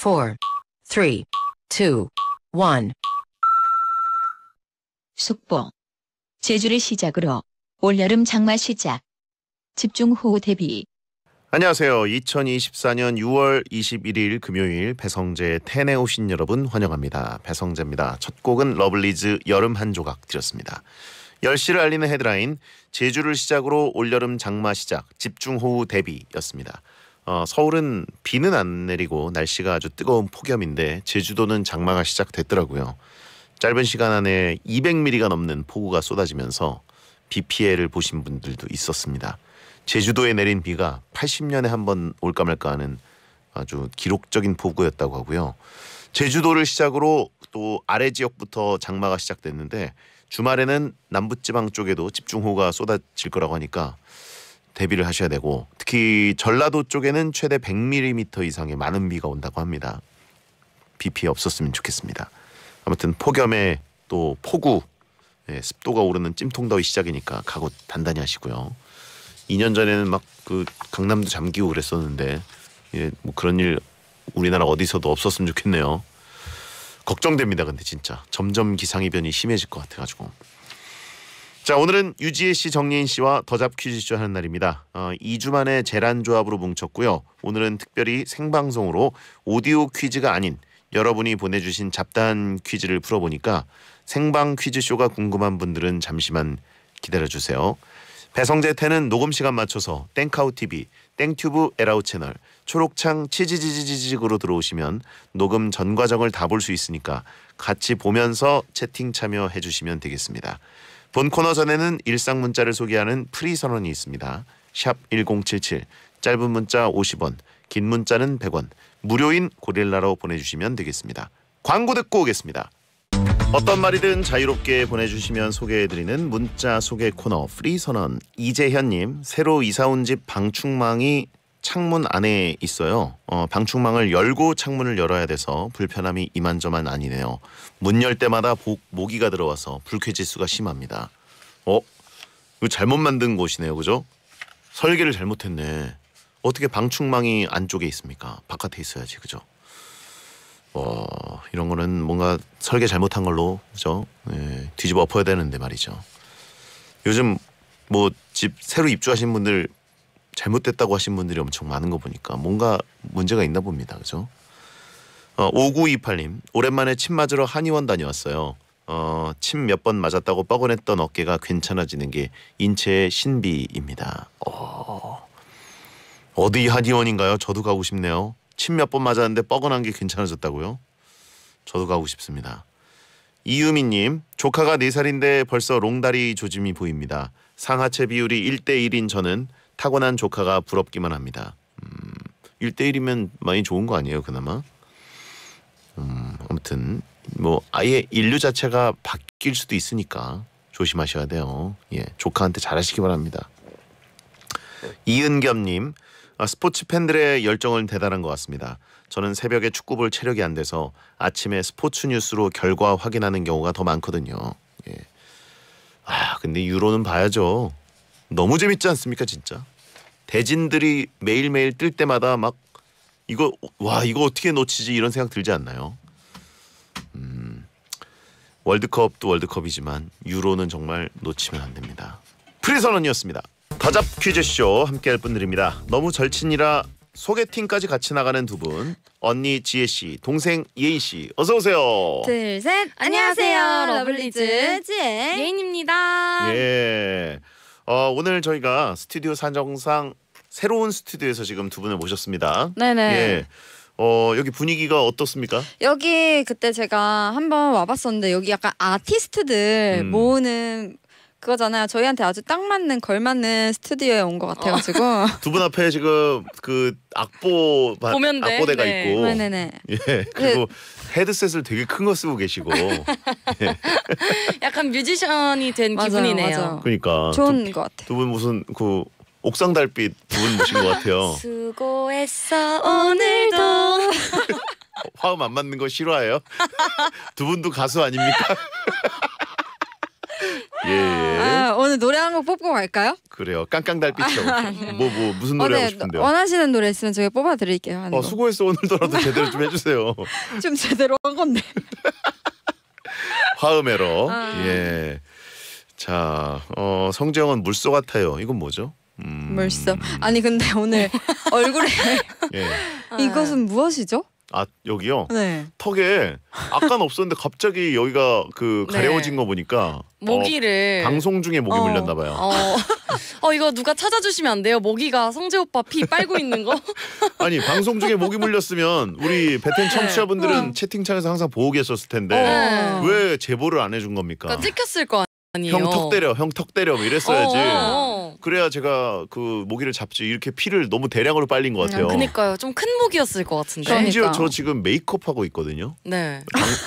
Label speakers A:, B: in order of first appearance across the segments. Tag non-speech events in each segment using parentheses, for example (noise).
A: 4, 보 제주를 시작으로 올여름 장마 시작. 집중호우 대비.
B: 안녕하세요. 2024년 6월 21일 금요일 배성재 텐에 오신 여러분 환영합니다. 배성재입니다. 첫 곡은 러블리즈 여름 한 조각 드렸습니다. 10시를 알리는 헤드라인 제주를 시작으로 올여름 장마 시작 집중호우 대비였습니다. 어, 서울은 비는 안 내리고 날씨가 아주 뜨거운 폭염인데 제주도는 장마가 시작됐더라고요. 짧은 시간 안에 200mm가 넘는 폭우가 쏟아지면서 비 피해를 보신 분들도 있었습니다. 제주도에 내린 비가 80년에 한 번 올까 말까 하는 아주 기록적인 폭우였다고 하고요. 제주도를 시작으로 또 아래 지역부터 장마가 시작됐는데 주말에는 남부지방 쪽에도 집중호우가 쏟아질 거라고 하니까 대비를 하셔야 되고 특히 전라도 쪽에는 최대 100mm 이상의 많은 비가 온다고 합니다. 비 피해 없었으면 좋겠습니다. 아무튼 폭염에 또 폭우 예, 습도가 오르는 찜통더위 시작이니까 각오 단단히 하시고요. 2년 전에는 막 그 강남도 잠기고 그랬었는데 예, 뭐 그런 일 우리나라 어디서도 없었으면 좋겠네요. 걱정됩니다. 근데 진짜 점점 기상이변이 심해질 것 같아가지고. 자 오늘은 유지혜 씨, 정리인 씨와 더잡 퀴즈쇼 하는 날입니다. 어, 2주 만에 재란 조합으로 뭉쳤고요. 오늘은 특별히 생방송으로 오디오 퀴즈가 아닌 여러분이 보내주신 잡다한 퀴즈를 풀어보니까 생방 퀴즈쇼가 궁금한 분들은 잠시만 기다려주세요. 배성재태는 녹음 시간 맞춰서 땡카우 TV, 땡튜브 에라우 채널, 초록창 치지지지지직으로 들어오시면 녹음 전 과정을 다 볼 수 있으니까 같이 보면서 채팅 참여해 주시면 되겠습니다. 본 코너 전에는 일상 문자를 소개하는 프리 선언이 있습니다. 샵 1077, 짧은 문자 50원, 긴 문자는 100원, 무료인 고릴라로 보내주시면 되겠습니다. 광고 듣고 오겠습니다. 어떤 말이든 자유롭게 보내주시면 소개해드리는 문자 소개 코너 프리 선언 이재현님 새로 이사온 집 방충망이 창문 안에 있어요. 어, 방충망을 열고 창문을 열어야 돼서 불편함이 이만저만 아니네요. 문 열 때마다 보, 모기가 들어와서 불쾌지수가 심합니다. 어? 이거 잘못 만든 곳이네요. 그죠? 설계를 잘못했네. 어떻게 방충망이 안쪽에 있습니까? 바깥에 있어야지. 그죠? 어, 이런 거는 뭔가 설계 잘못한 걸로 그죠? 예, 뒤집어 엎어야 되는데 말이죠. 요즘 뭐 집 새로 입주하신 분들 잘못됐다고 하신 분들이 엄청 많은 거 보니까 뭔가 문제가 있나 봅니다. 그죠? 어, 5928님 오랜만에 침 맞으러 한의원 다녀왔어요. 어, 침몇 번 맞았다고 뻐근했던 어깨가 괜찮아지는 게 인체의 신비입니다. 어, 어디 한의원인가요? 저도 가고 싶네요. 침 몇 번 맞았는데 뻐근한 게 괜찮아졌다고요? 저도 가고 싶습니다. 이유미님 조카가 4살인데 벌써 롱다리 조짐이 보입니다. 상하체 비율이 1대1인 저는 타고난 조카가 부럽기만 합니다. 음, 1대1이면 많이 좋은 거 아니에요, 그나마? 음, 아무튼 뭐 아예 인류 자체가 바뀔 수도 있으니까 조심하셔야 돼요. 예, 조카한테 잘하시기 바랍니다. 이은겸님, 아, 스포츠 팬들의 열정은 대단한 것 같습니다. 저는 새벽에 축구 볼 체력이 안 돼서 아침에 스포츠 뉴스로 결과 확인하는 경우가 더 많거든요. 예. 아, 근데 유로는 봐야죠. 너무 재밌지 않습니까 진짜 대진들이 매일매일 뜰 때마다 막 이거 와 이거 어떻게 놓치지 이런 생각 들지 않나요 음, 월드컵도 월드컵이지만 유로는 정말 놓치면 안 됩니다 프리선언이었습니다 다잡 퀴즈쇼 함께할 분들입니다 너무 절친이라 소개팅까지 같이 나가는 두 분 언니 지혜 씨, 동생 예인 씨, 어서 오세요.
A: 둘, 셋. 안녕하세요, 러블리즈 지혜 예인입니다.
B: 예. 어, 오늘 저희가 스튜디오 산정상 새로운 스튜디오에서 지금 두 분을 모셨습니다. 네네. 예. 어 여기 분위기가 어떻습니까?
A: 여기 그때 제가 한번 와봤었는데 여기 약간 아티스트들 음. 모으는 그거잖아요. 저희한테 아주 딱 맞는 걸맞는 스튜디오에 온 것 같아가지고 아.
B: (laughs) 두분 앞에 지금 그 악보 바, 보면대. 악보대가 네. 있고 네네네. 예 그리고 헤드셋을 되게 큰 거 쓰고 계시고 (laughs) 예.
A: 약간 뮤지션이 된 맞아요, 기분이네요. 맞아요.
B: 그러니까 좋은 두, 것 같아요. 두 분 무슨 그 옥상 달빛 두분 모신 것 같아요. (laughs)
A: 수고했어 오늘도
B: 화음 안 맞는 거 싫어해요? 두 분도 가수 아닙니까? 예, 아, 오늘
A: 노래 한 곡 뽑고 갈까요?
B: 그래요. 깡깡달빛이요. 아, 네. 뭐, 뭐, 무슨 노래 하고 어, 네. 싶은데요?
A: 원하시는 노래 있으면 저희 뽑아드릴게요.
B: 어, 수고했어. 오늘도라도 (laughs) 제대로 좀 해주세요.
A: 좀 제대로 한 건데.
B: (laughs) 화음에로. 아. 예. 자, 어, 성재형은 물소 같아요. 이건 뭐죠?
A: 음... 물소. 아니, 근데 오늘 (laughs) 얼굴에. 예. 이것은 무엇이죠?
B: 아 여기요? 네. 턱에 아까는 없었는데 갑자기 여기가 그 네. 가려워진 거 보니까 어, 모기를 어, 방송 중에 모기 어. 물렸나 봐요. 어.
A: (laughs) 어 이거 누가 찾아주시면 안 돼요? 모기가 성재 오빠 피 빨고 있는 거. (laughs)
B: 아니 방송 중에 모기 물렸으면 우리 베텐 청취자분들은 네. 채팅창에서 항상 보고 계셨을 텐데 어. 왜 제보를 안 해준 겁니까? 그러니까
A: 찍혔을 거 아니에요. 형 턱
B: 때려, 형 턱 때려 뭐 이랬어야지. 어, 그래야 제가 그 모기를 잡지 이렇게 피를 너무 대량으로 빨린 것 같아요.
A: 그니까요. 좀 큰 모기였을 것 같은데. 심지어 그러니까. 저
B: 지금 메이크업 하고 있거든요. 네.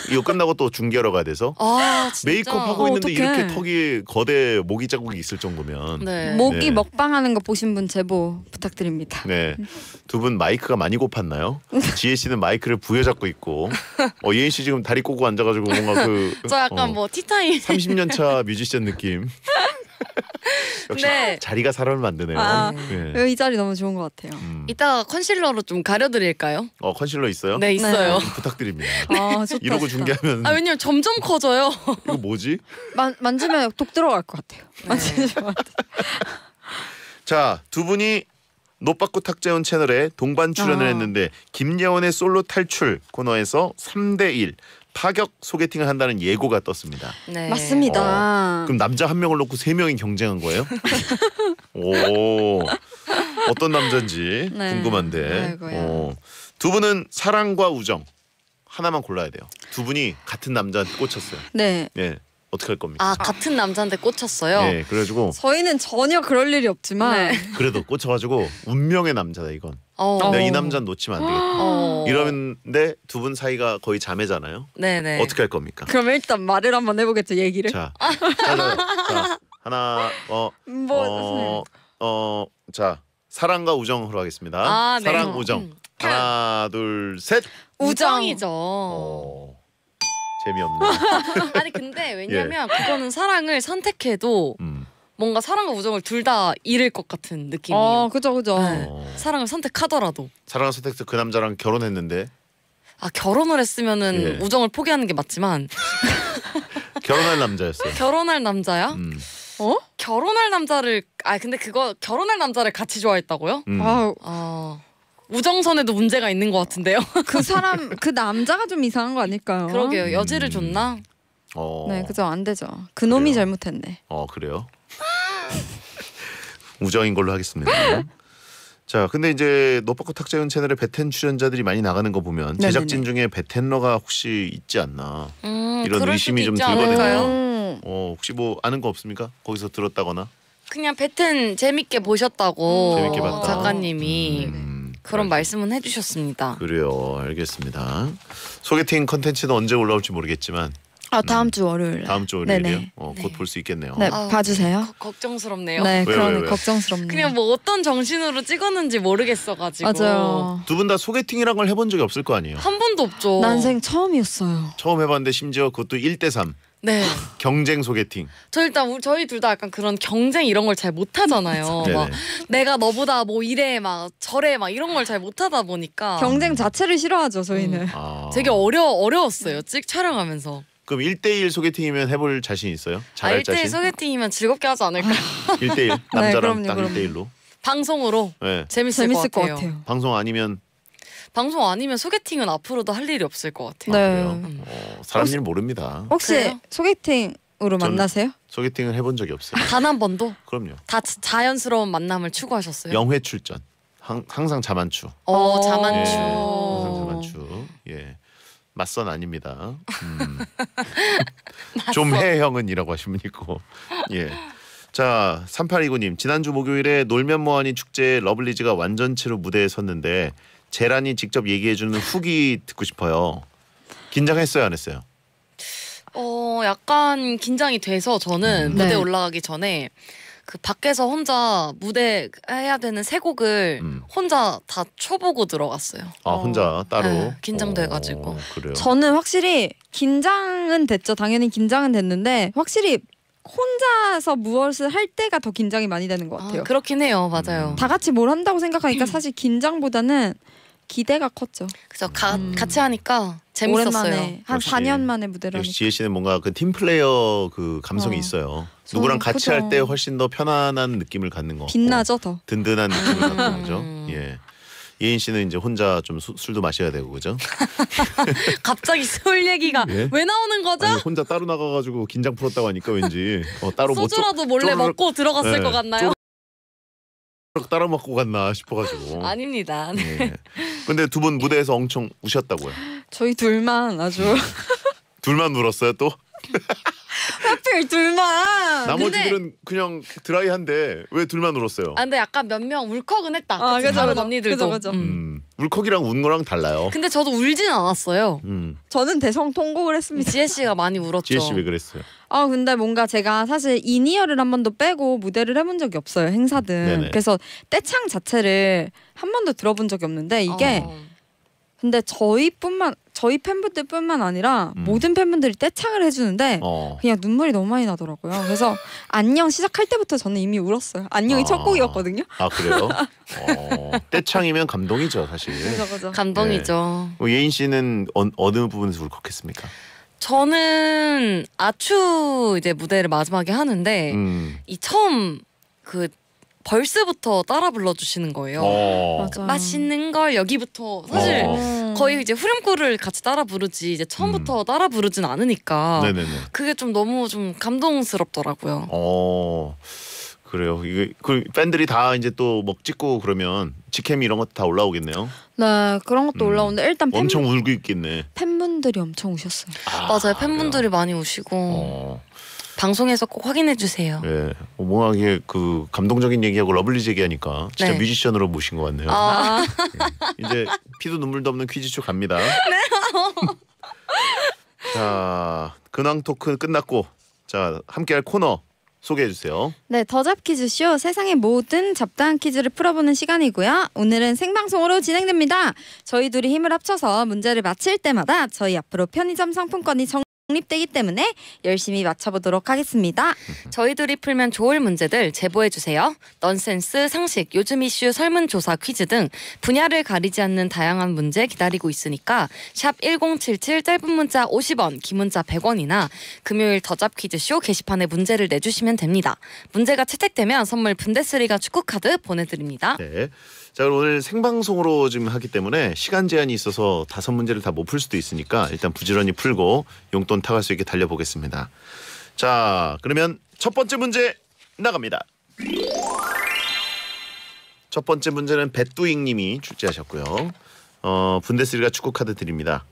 B: 이거 끝나고 또 중계하러 가야 돼서.
A: 아, 메이크업 하고 어, 있는데 어떡해. 이렇게
B: 턱이 거대 모기 자국이 있을 정도면. 네. 모기 네.
A: 먹방하는 거 보신 분 제보 부탁드립니다.
B: 네. 두 분 마이크가 많이 고팠나요? 지혜 씨는 마이크를 부여잡고 있고, 어, 예인 씨 지금 다리 꼬고 앉아가지고 뭔가 그. (laughs) 저 약간 어,
A: 뭐 티타임. 30년
B: 차 뮤지션 느낌.
A: (laughs) 역시 네.
B: 자리가 사람을 만드네요. 아, 네.
A: 이 자리 너무 좋은 것 같아요. 음. 이따가 컨실러로 좀 가려드릴까요?
B: 어 컨실러 있어요? 네 있어요. 네. 부탁드립니다. 아, 좋다, 이러고 좋다. 중계하면 아
A: 왜냐면 점점 커져요.
B: (laughs) 이거 뭐지?
A: 만 만지면 독 들어갈 것 같아요. 네. 만지면
B: (laughs) 자두 분이 노빠꾸 탁재훈 채널에 동반 출연을 아. 했는데 김예원의 솔로 탈출 코너에서 3 대 1 파격 소개팅을 한다는 예고가 떴습니다.
A: 네. 맞습니다.
B: 어, 그럼 남자 한 명을 놓고 세 명이 경쟁한 거예요? (laughs) 오 어떤 남자인지 네. 궁금한데. 어, 두 분은 사랑과 우정 하나만 골라야 돼요. 두 분이 같은 남자한테 꽂혔어요. 네. 네. 예. 어떻게 할 겁니까?
A: 아 같은 남자한테 꽂혔어요. 네, 그래가지고 저희는 전혀 그럴 일이 없지만 네.
B: 그래도 꽂혀가지고 운명의 남자다 이건. 어. 내가 이 어. 남자는 놓치면 안 되겠다. 어. 이러는데 두 분 사이가 거의 자매잖아요.
A: 네네. 어떻게 할 겁니까? 그럼 일단 말을 한번 해보겠죠 얘기를. 자,
B: 자, 자, 하나 어, 뭐, 어, 어, 자 사랑과 우정으로 하겠습니다. 아, 네. 사랑 음. 우정 음. 하나 둘 셋.
A: 우정이죠.
B: 어, 재미없네.
A: (laughs) 아니 근데 왜냐면 예. 그거는 사랑을 선택해도 음. 뭔가 사랑과 우정을 둘 다 잃을 것 같은 느낌이에요. 아, 그죠, 그죠. 네. 어. 사랑을 선택하더라도.
B: 사랑을 선택해서 그 남자랑 결혼했는데.
A: 아 결혼을 했으면은 예. 우정을 포기하는 게 맞지만.
B: (laughs) 결혼할 남자였어요.
A: 결혼할 남자야? 음. 어? 결혼할 남자를 아 근데 그거 결혼할 남자를 같이 좋아했다고요? 음. 아. 어. 우정선에도 문제가 있는 것 같은데요. (laughs) 그 사람 그 남자가 좀 이상한 거 아닐까요? 그러게요. 여지를 음. 줬나? 어. 네, 그죠 안 되죠. 그 놈이 잘못했네.
B: 어 그래요? (laughs) 우정인 걸로 하겠습니다. 자, 근데 이제 노빠코 탁재훈 채널에 베텐 출연자들이 많이 나가는 거 보면 네네네. 제작진 중에 베텐러가 혹시 있지 않나
A: 음, 이런 의심이 좀 들거든요.
B: 어, 혹시 뭐 아는 거 없습니까? 거기서 들었다거나
A: 그냥 배튼 재밌게 보셨다고 음, 재밌게 봤다. 작가님이 음, 그런 말씀은 해주셨습니다.
B: 그래요, 알겠습니다. 소개팅 컨텐츠는 언제 올라올지 모르겠지만
A: 아 다음 주 월요일. 다음 주 월요일이요.
B: 어, 곧볼 네. 수 있겠네요. 네, 아, 네. 봐주세요.
A: 거, 걱정스럽네요. 네, 그런 걱정스럽네요. 그냥 뭐 어떤 정신으로 찍었는지 모르겠어가지고. 맞아요.
B: 두 분 다 소개팅이란 걸 해본 적이 없을 거 아니에요.
A: 한 번도 없죠. 난생 처음이었어요.
B: 처음 해봤는데 심지어 그것도 1대 3. 네. 경쟁 소개팅.
A: 저 일단 우리, 저희 둘 다 약간 그런 경쟁 이런 걸 잘 못하잖아요. 막 (laughs) 뭐 내가 너보다 뭐 이래 막 저래 막 이런 걸 잘 못하다 보니까 경쟁 자체를 싫어하죠 저희는. 음. 아. 되게 어려 어려웠어요. 찍 촬영하면서.
B: 그럼 1대1 소개팅이면 해볼 자신 있어요? 잘할 아, 1대1 자신?
A: 소개팅이면 즐겁게 하지 않을까? 1대1 (laughs) 남자랑 그럼요, 딱 1대1로. 방송으로
B: 네. 재밌을, 재밌을 것, 같아요. 방송 아니면
A: 방송 아니면 소개팅은 앞으로도
B: 할 일이 없을 것 같아요. 아, 네. 아, 그래요? 음. 어, 사람 혹시- 일 모릅니다. 혹시 그래요?
A: 소개팅으로 만나세요?
B: 소개팅을 해본 적이 없어요.
A: 아, 단한 번도 그럼요. 다 자- 연스러운 만남을 추구하셨어요.
B: 영회 출전. 항, 항상 자만추.
A: 어, 자만추. 예, 항상
B: 자만추. 예. 맞선 아닙니다. 음. (laughs) 좀해 형은이라고 하시면 있고. 예. 자, 3829님. 지난주 목요일에 놀면 뭐하니 축제에 러블리즈가 완전체로 무대에 섰는데 재란이 직접 얘기해 주는 후기 듣고 싶어요. 긴장했어요, 안 했어요?
A: 어, 약간 긴장이 돼서 저는 음. 무대 네. 올라가기 전에 그 밖에서 혼자 무대 해야 되는 세 곡을 음. 혼자 다 쳐보고 들어갔어요.
B: 아 혼자 어. 따로 네,
A: 긴장돼가지고. 어, 그래요. 저는 확실히 긴장은 됐죠. 당연히 긴장은 됐는데 확실히 혼자서 무엇을 할 때가 더 긴장이 많이 되는 것 아, 같아요. 아, 그렇긴 해요, 맞아요. 음. 다 같이 뭘 한다고 생각하니까 음. 사실 긴장보다는 기대가 컸죠. 그래서 음. 같이 하니까 재밌었어요. 오랜만에 한 4년 만에 무대를 역시
B: 지혜 씨는 뭔가 그 팀 플레이어 그 감성이 어. 있어요. 누구랑 음, 같이 할 때 훨씬 더 편안한 느낌을 갖는 거. 빛나죠 더. 든든한 느낌을 음. 갖는 거죠. 예. 예인 씨는 이제 혼자 좀 수, 술도 마셔야 되고 그죠?
A: (laughs) 갑자기 술 얘기가 예? 왜 나오는 거죠? 아니,
B: 혼자 따로 나가가지고 긴장 풀었다고 하니까 왠지 어, 따로 뭐 소주라도 뭐 쪼, 몰래 쪼르륵, 먹고 들어갔을 네, 것 같나요? 따라 먹고 갔나 싶어가지고 (laughs)
A: 아닙니다. 예. 네.
B: 근데 두 분 무대에서 엄청 우셨다고요?
A: 저희 둘만 아주 (laughs)
B: 둘만 울었어요 또?
A: 하필 (laughs) 둘만. 나머지들은
B: 그냥 드라이한데 왜 둘만 울었어요? 아
A: 근데 약간 몇 명 울컥은 했다. 아, 그치? 다른 그죠. 언니들도. 그죠, 그죠. 음.
B: 음, 울컥이랑 운 거랑 달라요. 근데
A: 저도 울진 않았어요. 음. 저는 대성 통곡을 했습니다. 지혜 씨가 많이 울었죠. 지혜 씨왜 그랬어요? 아 근데 뭔가 제가 사실 이어를한 번도 빼고 무대를 해본 적이 없어요 행사든 음, 네네. 그래서 떼창 자체를 한 번도 들어본 적이 없는데 이게 어. 근데 저희뿐만 저희 팬분들뿐만 아니라 음. 모든 팬분들이 떼창을 해주는데 어. 그냥 눈물이 너무 많이 나더라고요. 그래서 (laughs) 안녕 시작할 때부터 저는 이미 울었어요. 안녕이 아. 첫 곡이었거든요. 아 그래요?
B: (laughs) 어, 떼창이면 감동이죠 사실. 그죠
A: 그죠. 감동이죠.
B: 네. 뭐 예인 씨는 어, 느 부분에서 울컥했습니까?
A: 저는 아추 이제 무대를 마지막에 하는데 음. 이 처음 그 벌스부터 따라 불러주시는 거예요. 어. 맛있는 걸 여기부터 사실 어. 거의 이제 후렴구를 같이 따라 부르지 이제 처음부터 음. 따라 부르진 않으니까 네네네. 그게 좀 너무 좀 감동스럽더라고요.
B: 어. 그래요. 이게 그 팬들이 다 이제 또뭐 찍고 그러면 직캠 이런 것도 다 올라오겠네요.
A: 네, 그런 것도 음. 올라오는데 일단 팬, 엄청
B: 울고 있겠네.
A: 팬분들이 엄청 우셨어요. 아, 맞아요, 팬분들이 그래요? 많이 우시고. 어. 방송에서 꼭 확인해 주세요.
B: 예, 몽하게 그 감동적인 얘기하고 러블리즈 얘기하니까 진짜 네. 뮤지션으로 모신 것 같네요.
A: 아. 예.
B: 이제 피도 눈물도 없는 퀴즈쇼 갑니다. (laughs) 네. (laughs) 자, 근황 토크 끝났고 자 함께할 코너 소개해 주세요.
A: 네, 더잡 퀴즈쇼 세상의 모든 잡다한 퀴즈를 풀어보는 시간이고요. 오늘은 생방송으로 진행됩니다. 저희 둘이 힘을 합쳐서 문제를 맞힐 때마다 저희 앞으로 편의점 상품권이 정 독립되기 때문에 열심히 맞춰보도록 하겠습니다. (laughs) 저희들이 풀면 좋을 문제들 제보해주세요. 넌센스, 상식, 요즘 이슈, 설문조사, 퀴즈 등 분야를 가리지 않는 다양한 문제 기다리고 있으니까 샵 1077 짧은 문자 50원, 긴 문자 100원이나 금요일 더잡 퀴즈쇼 게시판에 문제를 내주시면 됩니다. 문제가 채택되면 선물 분데스리가 축구카드 보내드립니다.
B: 네. 자, 그럼 오늘 생방송으로 지금 하기 때문에 시간 제한이 있어서 다섯 문제를 다 못 풀 수도 있으니까 일단 부지런히 풀고 용돈 타갈 수 있게 달려보겠습니다. 자, 그러면 첫 번째 문제 나갑니다. 첫 번째 문제는 배뚜잉님이 출제하셨고요. 어, 분데스리가 축구 카드 드립니다.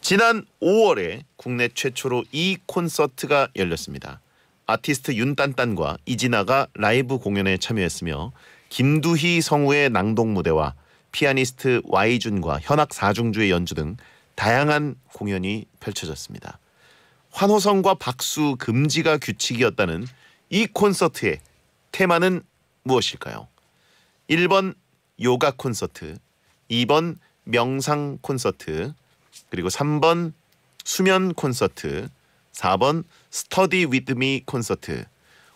B: 지난 5월에 국내 최초로 이 콘서트가 열렸습니다. 아티스트 윤딴딴과 이진아가 라이브 공연에 참여했으며 김두희 성우의 낭독 무대와 피아니스트 와이준과 현악 사중주의 연주 등 다양한 공연이 펼쳐졌습니다. 환호성과 박수 금지가 규칙이었다는 이 콘서트의 테마는 무엇일까요? 1번 요가 콘서트, 2번 명상 콘서트, 그리고 3번 수면 콘서트, 4번 스터디 위드미 콘서트,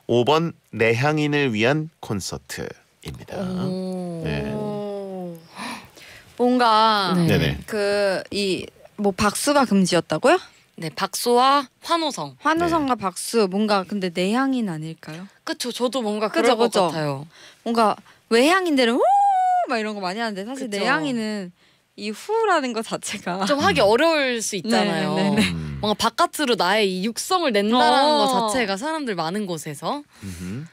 B: 5번 내향인을 위한 콘서트. 입니다. 네.
A: 뭔가 네그이뭐 네, 네. 박수가 금지였다고요? 네, 박수와 환호성. 환호성과 네. 박수 뭔가 근데 내향인 아닐까요? 그쵸, 저도 뭔가 그럴 그쵸, 것 같아요. 뭔가 외향인들은 오막 이런 거 많이 하는데 사실 그쵸. 내향인은 이 후라는 것 자체가 좀 하기 어려울 수 음. 있잖아요. 네, 네, 네. 음. 뭔가 바깥으로 나의 이 육성을 낸다라는 어. 자체가 사람들 많은 곳에서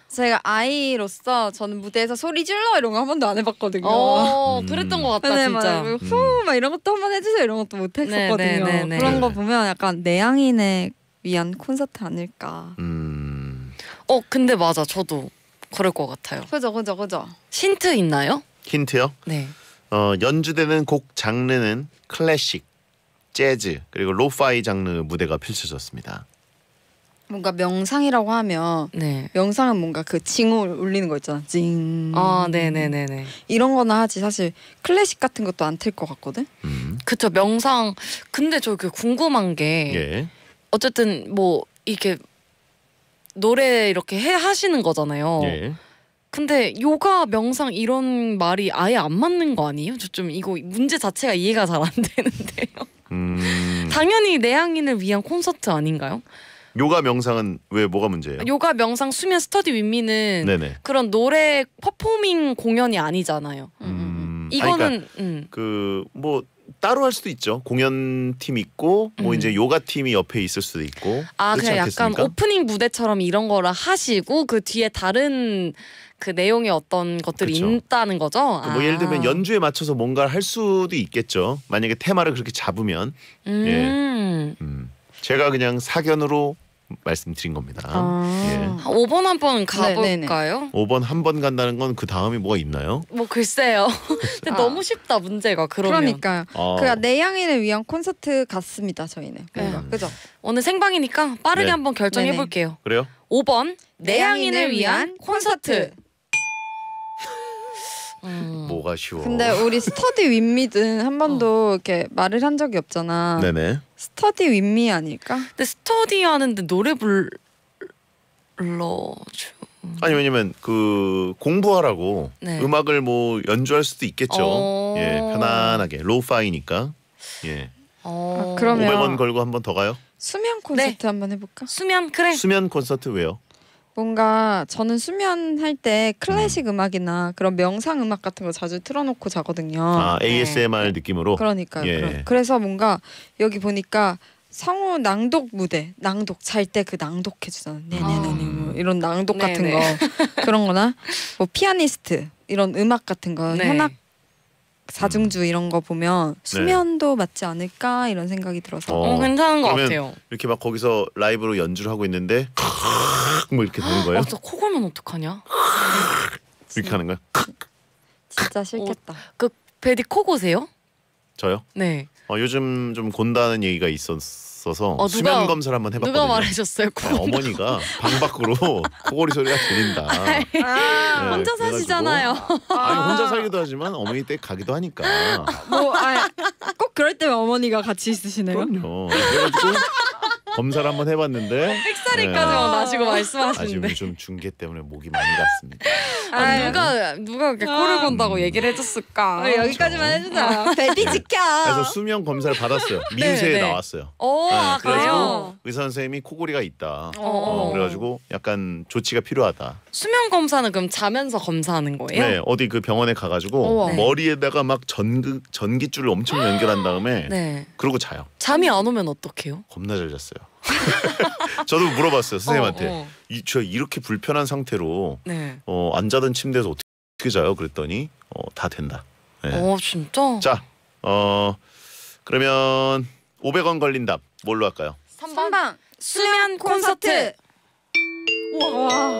A: 제가 아이로서 저는 무대에서 소리 질러 이런 거 한 번도 안 해봤거든요. 어, 음. 그랬던 것 같다 네, 진짜. 후 막 이런 것도 한 번 해주세요 이런 것도 못 네, 네, 했었거든요. 네, 그런 거 보면 약간 내향인에 위한 콘서트 아닐까. 음. 어 근데 맞아 저도 그럴 것 같아요. 그죠 그죠 그죠. 힌트 있나요?
B: 힌트요? 네. 어, 연주되는 곡 장르는 클래식, 재즈 그리고 로파이 장르 무대가 펼쳐졌습니다.
A: 뭔가 명상이라고 하면 네. 명상은 뭔가 그 징을 울리는 거 있잖아. 징. 아, 네, 네, 네, 네. 이런 거나 하지 사실 클래식 같은 것도 안 틀 것 같거든. 음. 그쵸 명상. 근데 저 그 궁금한 게 예. 어쨌든 뭐 이렇게 노래 이렇게 해 하시는 거잖아요. 예. 근데 요가 명상 이런 말이 아예 안 맞는 거 아니에요? 저 좀 이거 문제 자체가 이해가 잘 안 되는데요. 음... 당연히 내향인을 위한 콘서트 아닌가요?
B: 요가 명상은 왜 뭐가 문제예요?
A: 요가 명상 수면 스터디 윈미는 네네. 그런 노래 퍼포밍 공연이 아니잖아요.
B: 음... 이거는 아니, 그러니까 음. 그뭐 따로 할 수도 있죠. 공연 팀 있고 뭐 음. 이제 요가 팀이 옆에 있을 수도 있고. 아 그냥 약간
A: 오프닝 무대처럼 이런 거를 하시고 그 뒤에 다른 그 내용의 어떤 것들이 그쵸. 있다는 거죠. 아.
B: 뭐 예를 들면 아. 연주에 맞춰서 뭔가를 할 수도 있겠죠. 만약에 테마를 그렇게 잡으면. 예. 음. 예. 음. 제가 그냥 사견으로 말씀드린 겁니다. 아.
A: 예. 5번 한 번 가볼까요?
B: 5번 한 번 간다는 건 그 다음이 뭐가 있나요?
A: 뭐 글쎄요. (laughs) 근데 아. 너무 쉽다 문제가 그러면. 그러니까요. 아. 그 내향인을 위한 콘서트 같습니다 저희는. 네. 음. 그죠? 오늘 생방이니까 빠르게 네. 한번 결정해 볼게요. 그래요? 5번 내향인을 위한 콘서트.
B: 음. 뭐가 쉬워. 근데 우리
A: 스터디 윗미든 한 번도 어. 이렇게 말을 한 적이 없잖아. 네네. 스터디 윗미 아닐까? 근데 스터디 하는데 노래 불러줘.
B: 아니 왜냐면 그 공부하라고 네. 음악을 뭐 연주할 수도 있겠죠. 어. 예, 편안하게 로우파이니까. 예.
A: 어. 아, 그러면 500원
B: 걸고 한 번 더 가요?
A: 수면 콘서트 네. 한번 해볼까? 수면 그래. 수면
B: 콘서트 왜요?
A: 뭔가 저는 수면할 때 클래식 음. 악이나 그런 명상 음악 같은 거 자주 틀어놓고 자거든요. 아 ASMR
B: 네. 느낌으로. 그러니까 예.
A: 그래서 뭔가 여기 보니까 성우 낭독 무대, 낭독 잘 때 그 낭독해 주잖아요. 네네네 네, 네, 뭐 아. 이런 낭독 네네. 같은 네. 거 (laughs) 그런거나 뭐 피아니스트 이런 음악 같은 거 네. 현악 사중주 음. 이런 거 보면 수면도 네. 맞지 않을까 이런 생각이 들어서 어, 어 괜찮은 것 같아요.
B: 이렇게 막 거기서 라이브로 연주를 하고 있는데 뭐 이렇게 되는 거예요? 아,
A: 코 골면 어떡하냐? 이렇게 하는 거야? 진짜 싫겠다. 어, 그 베디 코 고세요? 저요? 네.
B: 어, 요즘 좀 곤다는 얘기가 있었어서 어, 누가, 수면 검사를 한번 해봤거든요. 누가 말해줬어요? 어, 어머니가 방 밖으로 (laughs) 코골이 소리가 들린다. 아,
A: 네, 혼자 사시잖아요.
B: 아. 니 혼자 살기도 하지만 어머니 댁 가기도 하니까.
A: 뭐, 아꼭 그럴 때면 어머니가 같이 있으시네요. 그럼요.
B: 그래가지고 검사를 한번 해봤는데 핵사리까지만 네. 시고 말씀하시는데 아쉬좀 중계 때문에 목이 많이 갔습니다.
A: 아, 네. 누가 누가 이렇게 코를 건다고 얘기를 해줬을까? 아, 네, 여기까지만 그렇죠. 해주자. 베비 아, 지켜.
B: 그래서 수면 검사를 받았어요. 미우에 네. 나왔어요. 오, 어, 네, 아, 그래요? 그 의사 선생님이 코골이가 있다. 어, 어 그래가지고 약간 조치가 필요하다.
A: 수면 검사는 그럼 자면서 검사하는 거예요? 네,
B: 어디 그 병원에 가가지고 우와. 네. 머리에다가 막 전기 전기줄을 엄청 아, 연결한 다음에 네. 그러고 자요.
A: 잠이 안 오면 어떡해요?
B: 겁나 잘 잤어요. (laughs) 저도 물어봤어요 선생님한테. 어, 어. 이, 저 이렇게 불편한 상태로 네. 어, 안 자던 침대에서 어떻게, 어떻게 자요? 그랬더니 어, 다 된다. 네. 어 진짜? 자, 어 그러면 500원 걸린 답 뭘로 할까요?
A: 3번, 수면 콘서트. 우와. 뭐야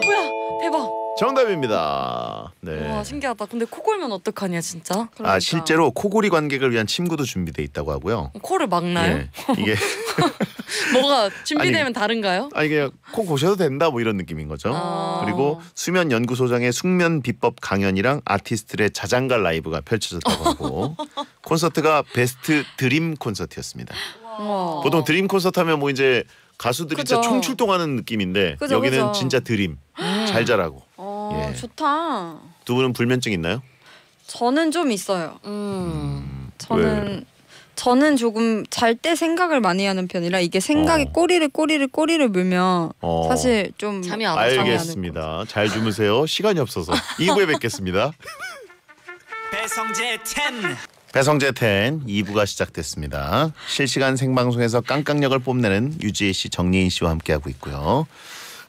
A: 대박.
B: 정답입니다. 네. 와
A: 신기하다. 근데 코 골면 어떡하냐 진짜. 아, 그러니까. 아
B: 실제로 코골이 관객을 위한 침구도 준비돼 있다고 하고요. 어,
A: 코를 막나요? 예, 이게 (laughs) 뭐가 준비되면 아니, 다른가요?
B: 아니 그냥 코 고셔도 된다 뭐 이런 느낌인 거죠. 아 그리고 수면 연구소장의 숙면 비법 강연이랑 아티스트들의 자장가 라이브가 펼쳐졌다고 (laughs) 하고 콘서트가 베스트 드림 콘서트였습니다. 보통 드림 콘서트 하면 뭐 이제 가수들이 그쵸. 진짜 총출동하는 느낌인데 그쵸, 여기는 그쵸. 진짜 드림 음. 잘 자라고.
A: 어 예. 좋다.
B: 두 분은 불면증 있나요?
A: 저는 좀 있어요. 음, 음 저는 왜? 저는 조금 잘 때 생각을 많이 하는 편이라 이게 생각이 어. 꼬리를 꼬리를 꼬리를 물면
B: 어. 사실
A: 좀 잠이 안 와요.
B: 알겠습니다. 잘 주무세요. 시간이 없어서 2부에 뵙겠습니다.
A: (laughs) 배성재 10
B: 배성재 텐 2부가 시작됐습니다. 실시간 생방송에서 깡깡력을 뽐내는 유지혜 씨, 정리인 씨와 함께하고 있고요.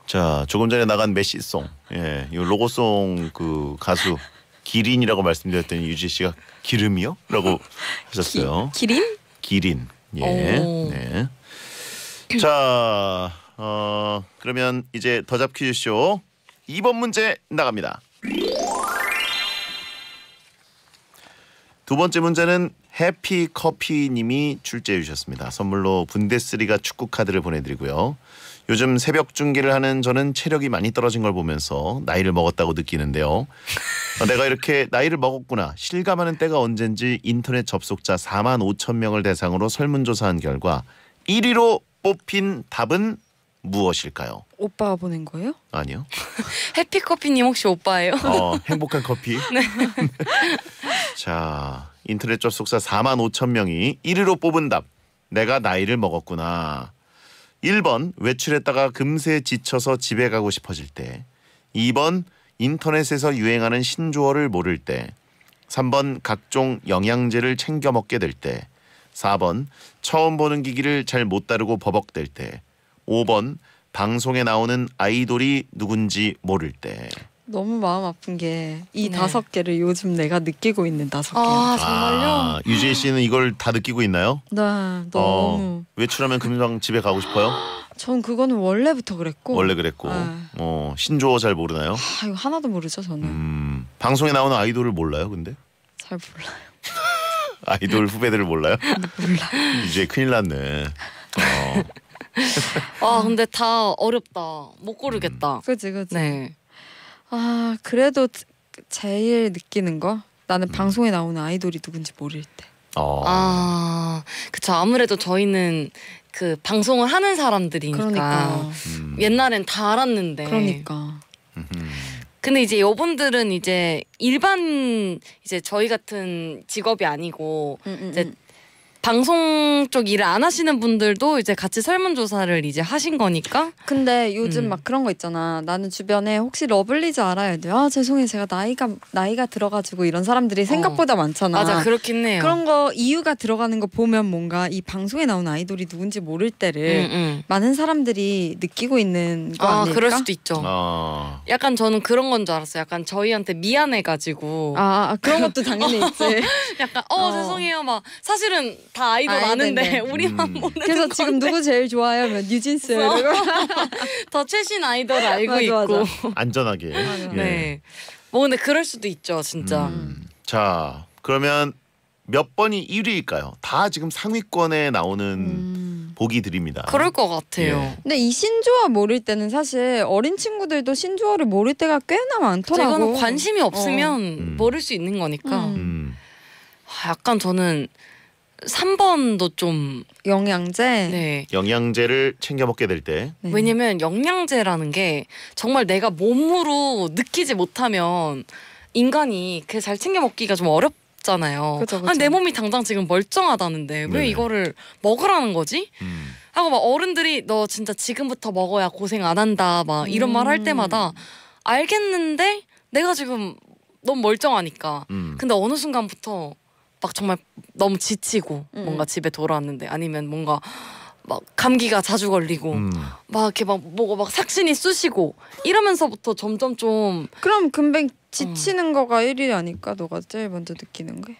B: 자, 조금 전에 나간 메시송, 예, 이 로고송 그 가수 기린이라고 말씀드렸더니 유지혜 씨가 기름이요? 라고 (laughs) 하셨어요. 기, 린 기린. 예. 네. 자, 어, 그러면 이제 더잡 퀴즈쇼 2번 문제 나갑니다. 두 번째 문제는 해피 커피님이 출제해 주셨습니다. 선물로 분데스리가 축구 카드를 보내드리고요. 요즘 새벽 중계를 하는 저는 체력이 많이 떨어진 걸 보면서 나이를 먹었다고 느끼는데요. 아, 내가 이렇게 나이를 먹었구나 실감하는 때가 언젠지 인터넷 접속자 4만 5천 명을 대상으로 설문조사한 결과 1위로 뽑힌 답은 무엇일까요?
A: 오빠 보낸 거예요? 아니요. (laughs) 해피커피님 혹시 오빠예요? 어,
B: 행복한 커피. (laughs)
A: 네. (laughs)
B: 자, 인터넷 접속사 4만 5천 명이 1위로 뽑은 답. 내가 나이를 먹었구나. 1번 외출했다가 금세 지쳐서 집에 가고 싶어질 때. 2번 인터넷에서 유행하는 신조어를 모를 때. 3번 각종 영양제를 챙겨 먹게 될 때. 4번 처음 보는 기기를 잘못 다루고 버벅댈 때. 5번 방송에 나오는 아이돌이 누군지 모를 때.
A: 너무 마음 아픈 게이 네. 다섯 개를 요즘 내가 느끼고 있는 다섯 개. 아 정말요?
B: 아, 유진 씨는 이걸 다 느끼고 있나요?
A: 네, 너무. 어,
B: 외출하면 금방 집에 가고 싶어요? (gasps)
A: 전 그거는 원래부터 그랬고. 원래
B: 그랬고. 네. 어 신조어 잘 모르나요? 아,
A: 이거 하나도 모르죠 저는. 음,
B: 방송에 나오는 아이돌을 몰라요, 근데? 잘 몰라요. (laughs) 아이돌 후배들을 몰라요? 몰라. 이제 (laughs) 큰일 났네. 어.
A: 아 근데 다 어렵다. 못 고르겠다. 음. 그지 그지. 네. 아 그래도 제일 느끼는 거 나는 음. 방송에 나오는 아이돌이 누군지 모를 때. 어. 아 그쵸 아무래도 저희는 그 방송을 하는 사람들이니까 그러니까. 음. 옛날엔 다 알았는데. 그러니까. 근데 이제 여분들은 이제 일반 이제 저희 같은 직업이 아니고 음, 음 이제 음. 방송 쪽 일을 안 하시는 분들도 이제 같이 설문조사를 이제 하신 거니까. 근데 요즘 음. 막 그런 거 있잖아. 나는 주변에 혹시 러블리즈 알아요? 아 죄송해요 제가 나이가 나이가 들어가지고 이런 사람들이 어. 생각보다 어. 많잖아. 맞아 그렇긴 해요. 그런 거 이유가 들어가는 거 보면 뭔가 이 방송에 나온 아이돌이 누군지 모를 때를 음, 음. 많은 사람들이 느끼고 있는 거 아, 아닐까? 그럴 수도 있죠. 아. 약간 저는 그런 건 줄 알았어요. 약간 저희한테 미안해가지고. 아, 아 그런 것도 당연히 있지. (laughs) 약간 어, 어. 죄송해요 막 사실은. 다 아이돌 아, 많은데 (laughs) 우리만 음. 모르는 그래서 건데. 지금 누구 제일 좋아요? 뭐, 뉴진스 (laughs) 더 최신 아이돌 알고 맞아, 있고 맞아.
B: 안전하게 맞아. 예. 네.
A: 뭐 근데 그럴 수도 있죠 진짜 음.
B: 자 그러면 몇 번이 1위일까요? 다 지금 상위권에 나오는 음. 보기 드립니다. 그럴 것 같아요. 예.
A: 근데 이 신조어 모를 때는 사실 어린 친구들도 신조어를 모를 때가 꽤나 많더라고. 이건 관심이 없으면 어. 음. 모를 수 있는 거니까. 음. 음. 아, 약간 저는 삼번도좀 영양제. 네.
B: 영양제를 챙겨 먹게 될 때.
A: 네. 왜냐면 영양제라는 게 정말 내가 몸으로 느끼지 못하면 인간이 그 잘 챙겨 먹기가 좀 어렵. 잖아요. 아, 내 몸이 당장 지금 멀쩡하다는데 왜 네. 이거를 먹으라는 거지? 음. 하고 막 어른들이 너 진짜 지금부터 먹어야 고생 안 한다 막 이런 음. 말할 때마다 알겠는데 내가 지금 너무 멀쩡하니까. 음. 근데 어느 순간부터 막 정말 너무 지치고 음. 뭔가 집에 돌아왔는데 아니면 뭔가 막 감기가 자주 걸리고 음. 막 이렇게 막 뭐가 막 삭신이 쑤시고 이러면서부터 점점 좀 그럼 금방 어. 지치는 어. 거가 1위 아닐까? 너가 제일 먼저 느끼는 게?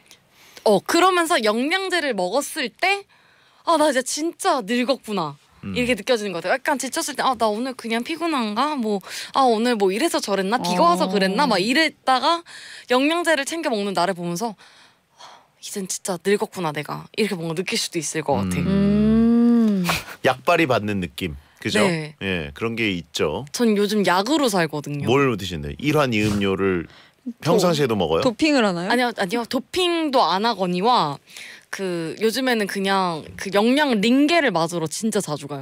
A: 어 그러면서 영양제를 먹었을 때 아나 이제 진짜 늙었구나 음. 이렇게 느껴지는 것같아 약간 지쳤을 때, 아, 나 오늘 그냥 피곤한가? 뭐, 아, 오늘 뭐 이래서 저랬나? 비가 와서 어. 그랬나? 막 이랬다가 영양제를 챙겨 먹는 나를 보면서, 이젠 진짜 늙었구나 내가 이렇게 뭔가 느낄 수도 있을 것 같아. 음. 음.
B: 약발이 받는 느낌. 그죠? 네. 예, 그런 게 있죠.
A: 전 요즘 약으로 살거든요.
B: 뭘 드시는데? 일환이 음료를 평상시에도 먹어요?
A: 도핑을 하나요? 아니요, 아니요. 도핑도 안 하거니와 그 요즘에는 그냥 그 영양 링겔을 맞으러 진짜 자주 가요.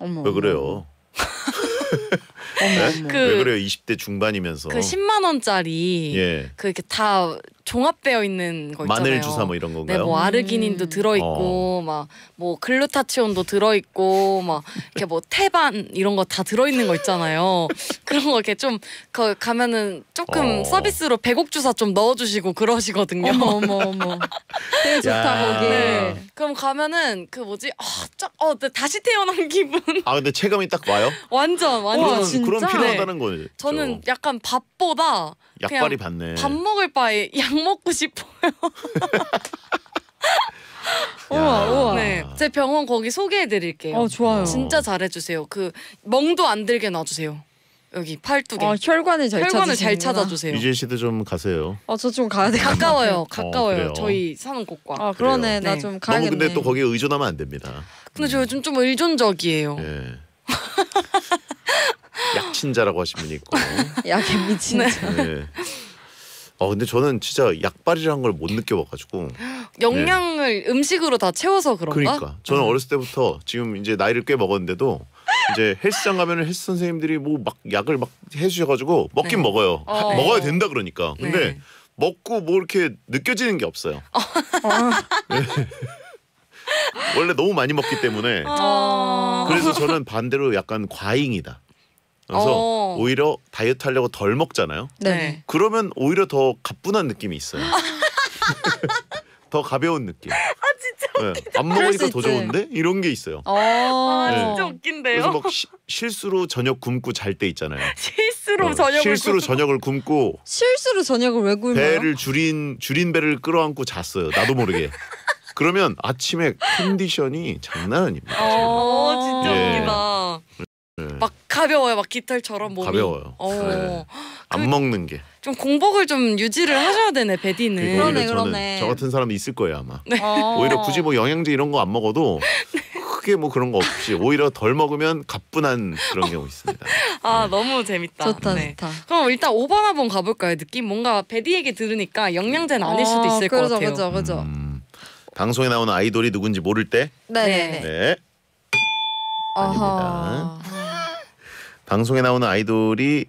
A: 어머. 왜 그래요?
B: (laughs) 네? 어머, 어머. 그, 왜 그래요? 20대 중반이면서 그 10만
A: 원짜리 예. 그 이렇게 다 종합되어 있는 거 있잖아요. 마늘 주사 뭐 이런 건가요? 네, 뭐 아르기닌도 음. 들어있고 어. 막뭐 글루타치온도 들어있고 막 이렇게 뭐 태반 이런 거 다 들어있는 거 있잖아요. (laughs) 그런 거 이렇게 좀그 가면은 조금 어. 서비스로 백옥 주사 좀 넣어주시고 그러시거든요. 어머 어머 어머. 되게 좋다 거기. 네. 그럼 가면은 그 뭐지? 아, 쫙, 어, 다시 태어난 기분.
B: 아 근데 체감이 딱 와요?
A: 완전 완전. 와, 그런 필요하다는 네. 거죠. 저는 약간 밥보다 약발이 받네. 밥 먹을 바에 (laughs) 약 먹고 싶어요. (laughs) 우와 우와. 네, 제 병원 거기 소개해드릴게요. 어 좋아요. 진짜 잘해주세요. 그 멍도 안 들게 놔주세요. 여기 팔뚝에. 아, 혈관을 잘 혈관을 잘 찾아주세요.
B: 유진 씨도 좀 가세요.
A: 아저좀 가야 돼. 가까워요, (laughs) 어, 가까워요. 그 저희 사는 곳과. 아 그러네, 그나좀 가야겠네. 너무 근데
B: 또 거기에 의존하면 안 됩니다.
A: 근데 저 요즘 좀 의존적이에요.
B: 예. 약친자라고 하신 분이 있고.
A: (laughs) 약에 미친 자. 네.
B: 네. 어 근데 저는 진짜 약발이라는 걸 못 느껴봐가지고
A: 영양을 예. 음식으로 다 채워서 그런가? 그러니까
B: 저는 음. 어렸을 때부터 지금 이제 나이를 꽤 먹었는데도 이제 헬스장 가면은 헬스 선생님들이 뭐 막 약을 막 해주셔가지고 먹긴 네. 먹어요 어. 먹어야 된다 그러니까 근데 네. 먹고 뭐 이렇게 느껴지는 게 없어요 어. 네. (laughs) 원래 너무 많이 먹기 때문에 어. 그래서 저는 반대로 약간 과잉이다 그래서 어. 오히려 다이어트 하려고 덜 먹잖아요. 네. 네. 그러면 오히려 더 가뿐한 느낌이 있어요. (laughs) 더 가벼운 느낌. 아, 네. 안 먹으니까 더 좋은데 이런 게 있어요. 어. 아 네. 진짜 웃긴데요. 그래서 막 시, 실수로 저녁 굶고 잘 때 있잖아요. (laughs)
A: 실수로 어, 저녁을 실수로 굶고.
B: 저녁을 굶고
A: 실수로 저녁을 왜 굶어요? 배를
B: 줄인 줄인 배를 끌어안고 잤어요. 나도 모르게. 그러면 아침에 컨디션이 장난 아닙니다.
A: 어, 진짜 예. 웃기다. 네. 네. 막 가벼워요. 막 깃털처럼 몸이. 가벼워요. 어. 네.
B: 그 안 먹는 게.
A: 좀 공복을 좀 유지를 하셔야 되네 베디는. 그러네 그러네. 저
B: 같은 사람이 있을 거예요 아마. 네. 어. 오히려 굳이 뭐 영양제 이런 거 안 먹어도 (laughs) 크게 뭐 그런 거 없이 오히려 덜 먹으면 가뿐한 그런 경우 있습니다.
A: 아 너무 재밌다. 좋다 네. 좋다. 그럼 일단 5번 한번 가볼까요? 느낌 뭔가 베디 얘기 들으니까 영양제는 아닐 어, 수도 있을 어, 것 그죠, 같아요. 그죠 그죠. 음,
B: 방송에 나오는 아이돌이 누군지 모를 때.
A: 네네네. 아하.
B: 방송에 나오는 아이돌이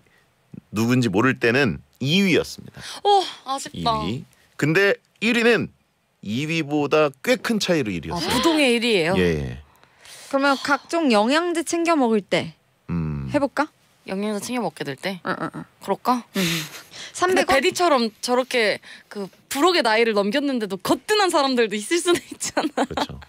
B: 누군지 모를 때는 2위였습니다.
A: 오 아쉽다.
B: 2위. 근데 1위는 2위보다 꽤 큰 차이로 1위였어요. 아,
A: 부동의 1위예요. 예, 예, 그러면 각종 영양제 챙겨 먹을 때 음. 해볼까? 영양제 챙겨 먹게 될 때? 응, 응, 응. 그럴까? 300원? 음. 베디처럼 저렇게 그 불혹의 나이를 넘겼는데도 거뜬한 사람들도 있을 수는 있잖아. 그렇죠.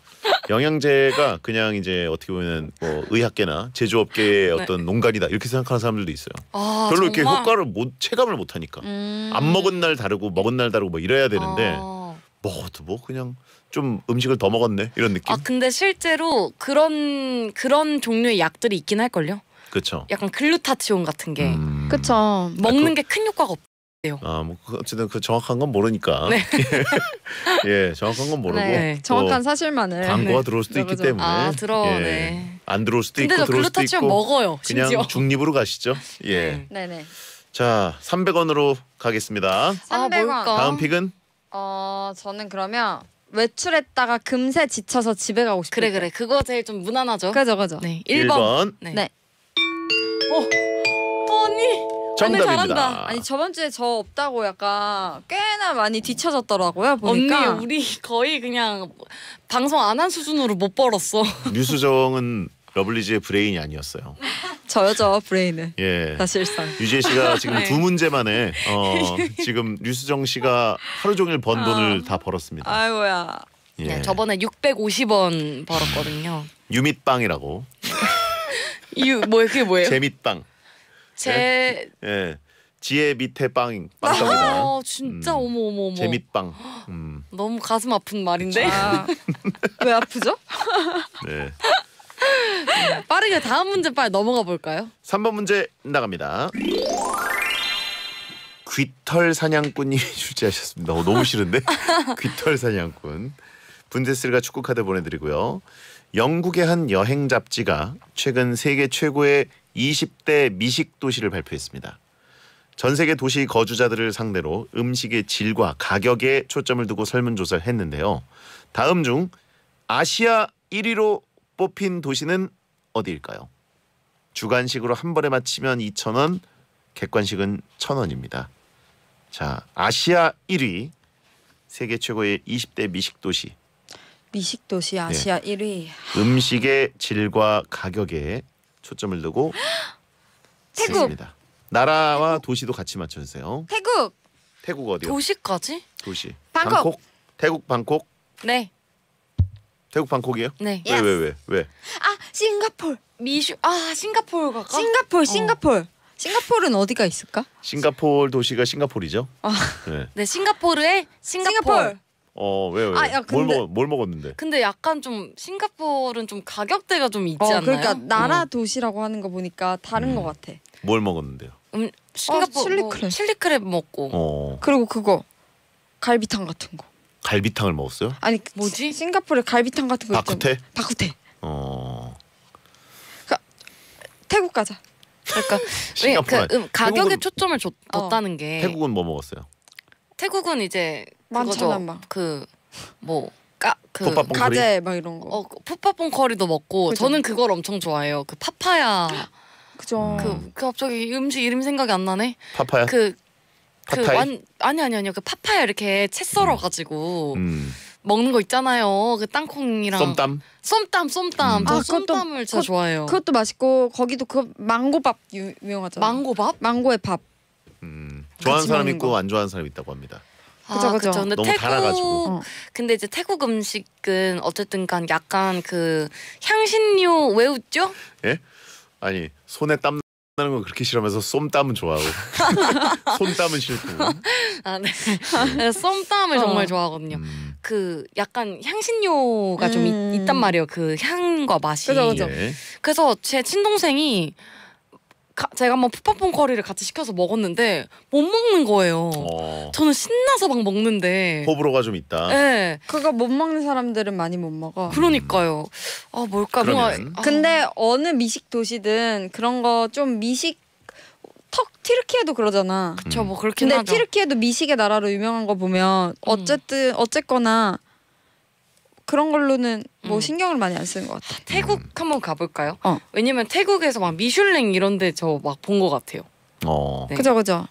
B: 영양제가 그냥 이제 어떻게 보면 뭐 의학계나 제조업계의 네. 어떤 농간이다 이렇게 생각하는 사람들도 있어요. 아, 별로 이렇게 효과를 못 체감을 못 하니까 음. 안 먹은 날 다르고 먹은 날 다르고 뭐 이래야 되는데 아. 먹어도 뭐 그냥 좀 음식을 더 먹었네 이런 느낌.
A: 아 근데 실제로 그런 그런 종류의 약들이 있긴 할 걸요. 그렇죠. 약간 글루타치온 같은 게 음. 그쵸. 먹는 아, 그 게큰 효과가 없.
B: 아, 뭐그 어쨌든 그 정확한 건 모르니까. 네. (laughs) 예, 정확한 건 모르고. 네, 정확한
A: 사실만을. 광고가 네. 들어올 수도 있기 그렇 때문에. 아, 들어. 예. 네.
B: 안 들어올 수도 있고 들어올 수도 있고. 먹어요. 그냥 심지어. 중립으로 가시죠. 예. 네, 네. 자, 300원으로 가겠습니다.
A: 300원. 아, 다음 픽은? 어, 저는 그러면 외출했다가 금세 지쳐서 집에 가고 싶어요. 그래 그래. 그거 제일 좀 무난하죠. 그죠 그죠. 네. 1번. 1번. 네. 네. 어. 언니. 정답입니다. 아니 저번 주에 저 없다고 약간 꽤나 많이 뒤쳐졌더라고요. 보니까. 언니 우리 거의 그냥 방송 안 한 수준으로 못 벌었어.
B: 류수정은 (laughs) 러블리즈의 브레인이 아니었어요.
A: 저여죠 브레인은.
B: 예. 사실상.
A: 유재 씨가 지금 네. 두
B: 문제만에 어, (laughs) 지금 류수정 씨가 하루 종일 번 아. 돈을 다 벌었습니다.
A: 아이고야. 예. 네, 저번에 650원 벌었거든요.
B: 유밑빵이라고. 유뭐예 그게 뭐예요? 재밌빵.
A: 제
B: 예. 지혜 밑에 빵 빵떡이다. 아
A: 진짜 음. 어머 어머 어머. 재밌빵. 음. 너무 가슴 아픈 말인데. 아, (laughs) 왜 아프죠? 네. 음, 빠르게 다음 문제 빨리 넘어가 볼까요?
B: 3번 문제 나갑니다. 귀털 사냥꾼이 출제하셨습니다. (laughs) 어, 너무 싫은데? (laughs) 귀털 사냥꾼. 분데스리가 축구 카드 보내드리고요. 영국의 한 여행 잡지가 최근 세계 최고의 20대 미식 도시를 발표했습니다. 전 세계 도시 거주자들을 상대로 음식의 질과 가격에 초점을 두고 설문조사를 했는데요. 다음 중 아시아 1위로 뽑힌 도시는 어디일까요? 주관식으로 한 번에 맞히면 2,000원, 객관식은 1,000원입니다. 자, 아시아 1위 세계 최고의 20대 미식 도시.
A: 미식 도시 아시아 네. 1위.
B: 음식의 질과 가격에 초점을 두고 (gasps) 태국. 했니다 나라와 도시도 같이 맞춰주세요. 태국 태국 어디요?
A: 도시까지?
B: 도시. 방콕. 태국 방콕. 네. 태국 방콕이요 네. 왜 예. 왜왜 왜?
A: 아 싱가폴 미슈 아싱가포가 가? 싱가폴 어. 싱가폴 싱가폴은
B: 어디가 있을까? 싱가포 도시가 싱가포르죠. 아. 네.
A: 네 싱가포르의 싱가폴. 싱가폴.
B: 어, 왜 왜? 아, 뭘 먹, 뭘 먹었는데?
A: 근데 약간 좀 싱가포르는 좀 가격대가 좀 있지 어, 않나요? 그러니까 음. 나라 도시라고 하는 거 보니까 다른 음. 것 같아.
B: 뭘 먹었는데요?
A: 음, 싱가포르 어, 뭐 칠리 크랩. 칠리 크랩 먹고 어, 그리고 그거 갈비탕 같은 거.
B: 갈비탕을 먹었어요?
A: 아니 그 뭐지? 싱가포르 갈비탕 같은 거 있잖아.
B: 바쿠테? 바쿠 어.
A: 그러니까 태국 가자. 그러니까 (laughs) 싱가포르. 그, 음, 가격에 태국은- 초점을 줬, 다는게 태국은 뭐 먹었어요? 태국은 이제 많잖아 막. 그뭐 까,
B: 그 가재
A: 막 이런 거. 어, 그 풋밥봉 커리도 먹고 그죠? 저는 그걸 엄청 좋아해요. 그 파파야. 그죠. 그, 그 갑자기 음식 이름 생각이 안 나네. 파파야. 그, 그 완, 아니 아니 아니요. 그 파파야 이렇게 채 썰어 가지고 음. 음. 먹는 거 있잖아요. 그 땅콩이랑 쏨땀. 쏨땀 쏨땀. 음. 아, 쏨땀을 진짜 좋아해요. 그것도 맛있고 거기도 그 망고밥 유, 유명하잖아요. 망고밥? 망고의 밥.
B: 음. 좋아하는 사람 있고 거. 안 좋아하는 사람 있다고 합니다. 그죠 아, 그죠. 근데 너무 태국 달아가지고.
A: 어. 어. 근데 이제 태국 음식은 어쨌든간 약간 그 향신료 왜 웃죠?
B: 예? 아니 손에 땀 나는 건 그렇게 싫어하면서 쏨땀은 좋아하고 손땀은 (laughs) 싫고.
A: 아 네. 쏨땀을 네. (laughs) 어. 정말 좋아하거든요. 음. 그 약간 향신료가 음. 좀 있, 단 말이에요. 그 향과 맛이. 그죠 그죠. 예. 그래서 제 친동생이 가, 제가 한번 푸파퐁 커리를 같이 시켜서 먹었는데 못 먹는 거예요. 어. 저는 신나서 막 먹는데
B: 호불호가 좀 있다.
A: 네. 그거 못 먹는 사람들은 많이 못 먹어. 그러니까요. 아 뭘까 뭔가 그 아. 어느 미식 도시든 그런 거 좀 미식 턱 튀르키예도 그러잖아. 저뭐 음. 그렇긴 근데 하죠. 튀르키예도 미식의 나라로 유명한 거 보면 음. 어쨌든 어쨌거나 그런 걸로는 뭐 음. 신경을 많이 안 쓰는 것 같아. 아, 태국 음. 한번 가볼까요? 어. 왜냐면 태국에서 막 미슐랭 이런데 저 막 본 것 같아요.
B: 어. 네. 그죠
A: 그죠.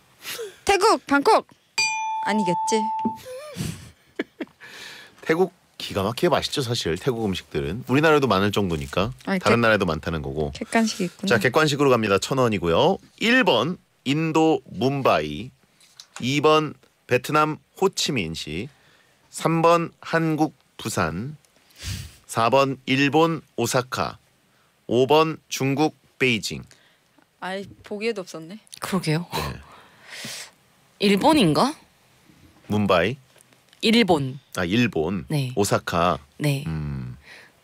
A: 태국 방콕 아니겠지.
B: (laughs) 태국 기가 막히게 맛있죠 사실 태국 음식들은 우리나라도 많을 정도니까 아니, 다른 객- 나라에도 많다는 거고
A: 객관식 있구나. 자
B: 객관식으로 갑니다 천 원이고요 1번 인도 뭄바이 2번 베트남 호치민시 3번 한국 부산 4번 일본 오사카, 5번 중국 베이징.
A: 아이 보기에도 없었네. 그러게요. 네. (laughs) 일본인가?
B: 문바이. 일본. 아 일본. 네. 오사카.
A: 네. 음.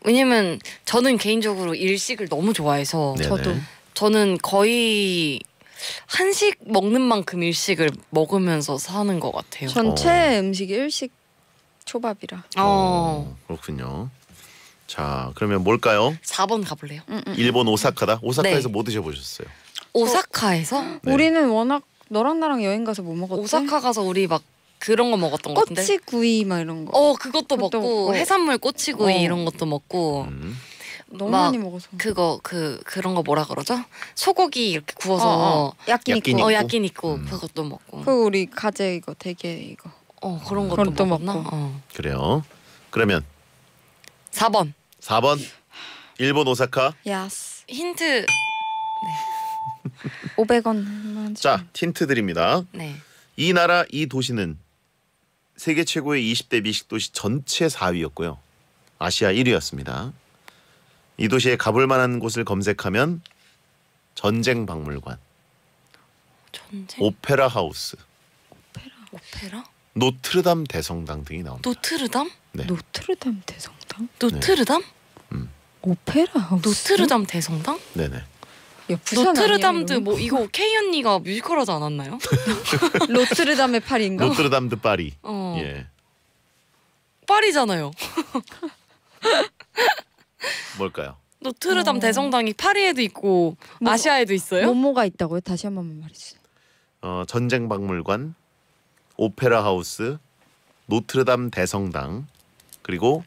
A: 왜냐면 저는 개인적으로 일식을 너무 좋아해서 네네. 저도 저는 거의 한식 먹는 만큼 일식을 먹으면서 사는 것 같아요. 전체 어. 음식이 일식 초밥이라. 어, 어
B: 그렇군요. 자, 그러면 뭘까요? 4번 가볼래요. 음, 음, 음. 일본 오사카다. 오사카에서 네. 뭐 드셔보셨어요?
A: 오사카에서? 네. 우리는 워낙 너랑 나랑 여행 가서 뭐 먹었지? 오사카 가서 우리 막 그런 거 먹었던 것 같은데. 꼬치구이 막 이런 거. 어, 그것도, 먹고, 먹고, 해산물 꼬치구이 어. 이런 것도 먹고. 음. 너무 많이 먹어서. 그거 그 그런 거 뭐라 그러죠? 소고기 이렇게 구워서 야끼니꾸. 어, 야끼니꾸. 어, 어 음. 그것도 먹고. 그 우리 가재 이거 대게 이거. 어, 그런 음. 것도 먹었나? 먹고. 어.
B: 그래요. 그러면 4번. 4번. 일본 오사카.
A: 야스. 힌트. 네. 5 0 0원
B: 자, 힌트 드립니다. 네. 이 나라 이 도시는 세계 최고의 20대 미식 도시 전체 4위였고요. 아시아 1위였습니다. 이 도시에 가볼 만한 곳을 검색하면 전쟁 박물관, 전쟁? 오페라 하우스,
A: 오페라, 오페라?
B: 노트르담 대성당 등이 나옵니다. 노트르담? 네.
A: 노트르담 대성당? 노트르담? 음. 음. 오페라 하우스? 노트르담 대성당?
B: 네네. 야,
A: 노트르담드 뭐 이거 케 언니가 뮤지컬 하지 않았나요? (laughs) 노트르담의 파리인가?
B: 노트르담드 파리. 어. 예.
A: 파리잖아요.
B: (laughs) 뭘까요?
A: 노트르담 어. 대성당이 파리에도 있고 뭐, 아시아에도 있어요? 뭐뭐가 있다고요? 다시 한 번만 말해주세요.
B: 어, 전쟁 박물관, 오페라 하우스, 노트르담 대성당 그리고